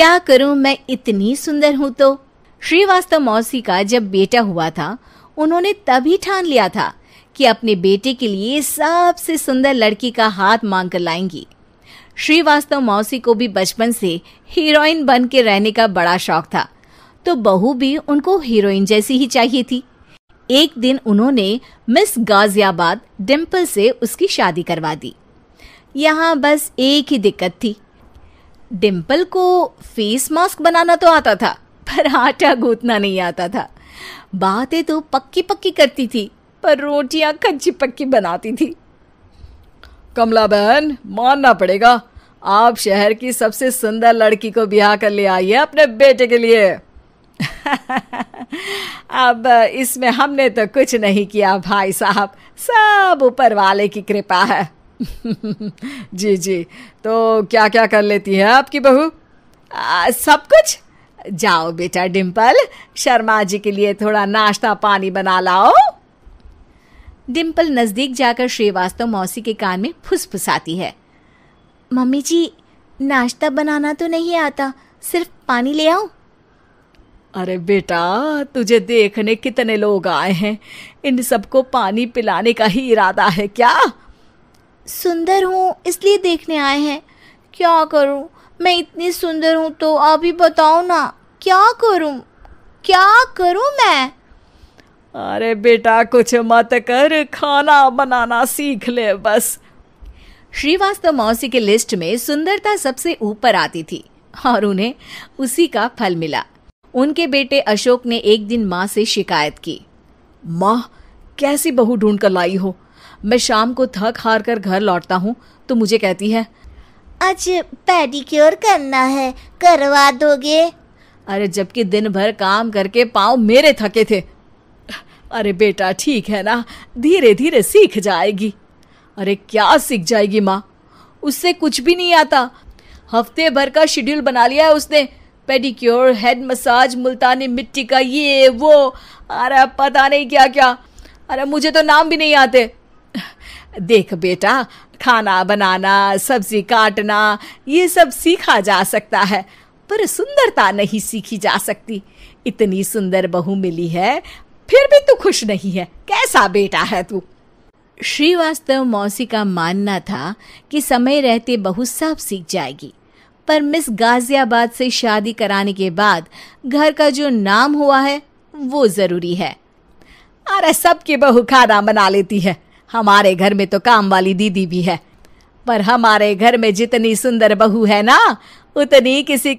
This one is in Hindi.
क्या करूं मैं इतनी सुंदर हूं तो श्रीवास्तव मौसी का जब बेटा हुआ था उन्होंने तभी ठान लिया था कि अपने बेटे के लिए सबसे सुंदर लड़की का हाथ मांग कर लाएंगी श्रीवास्तव मौसी को भी बचपन से हीरोइन बन के रहने का बड़ा शौक था तो बहू भी उनको हीरोइन जैसी ही चाहिए थी एक दिन उन्होंने मिस गाजियाबाद डिम्पल से उसकी शादी करवा दी यहाँ बस एक ही दिक्कत थी डिम्पल को फेस मास्क बनाना तो आता था पर आटा गूंथना नहीं आता था बातें तो पक्की पक्की करती थी पर रोटियां कच्ची पक्की बनाती थी कमला बहन मानना पड़ेगा आप शहर की सबसे सुंदर लड़की को ब्याह कर ले आइए अपने बेटे के लिए अब इसमें हमने तो कुछ नहीं किया भाई साहब सब ऊपर वाले की कृपा है जी जी तो क्या क्या कर लेती है आपकी बहू सब कुछ जाओ बेटा डिम्पल शर्मा जी के लिए थोड़ा नाश्ता पानी बना लाओ डिम्पल नज़दीक जाकर श्रीवास्तव मौसी के कान में फुसफुसाती है मम्मी जी नाश्ता बनाना तो नहीं आता सिर्फ पानी ले आओ अरे बेटा तुझे देखने कितने लोग आए हैं इन सबको पानी पिलाने का ही इरादा है क्या सुंदर हूँ इसलिए देखने आए हैं क्या करूँ मैं इतनी सुंदर हूँ तो आप ही बताओ ना क्या करूँ क्या करूँ मैं अरे बेटा कुछ मत कर खाना बनाना सीख ले बस श्रीवास्तव मौसी के लिस्ट में सुंदरता सबसे ऊपर आती थी और उन्हें उसी का फल मिला उनके बेटे अशोक ने एक दिन माँ से शिकायत की माँ कैसी बहू ढूंढ कर लाई हो मैं शाम को थक हार कर घर लौटता हूँ तो मुझे कहती है आज पेडिक्योर करना है करवा दोगे अरे जबकि दिन भर काम करके पाँव मेरे थके थे अरे बेटा ठीक है ना धीरे धीरे सीख जाएगी अरे क्या सीख जाएगी माँ उससे कुछ भी नहीं आता हफ्ते भर का शेड्यूल बना लिया है उसने पेडिक्योर हेड मसाज मुल्तानी मिट्टी का ये वो अरे पता नहीं क्या क्या अरे मुझे तो नाम भी नहीं आते देख बेटा खाना बनाना सब्जी काटना ये सब सीखा जा सकता है पर सुंदरता नहीं सीखी जा सकती इतनी सुंदर बहू मिली है फिर भी तू खुश नहीं है कैसा बेटा है तू श्रीवास्तव मौसी का मानना था कि समय रहते बहू सब सीख जाएगी पर मिस गाजियाबाद से शादी कराने के बाद घर का जो नाम हुआ है वो ज़रूरी है अरे सबकी बहू खाना बना लेती है हमारे घर में तो काम वाली दीदी भी है पर हमारे घर में जितनी सुंदर बहू है ना उतनी किसी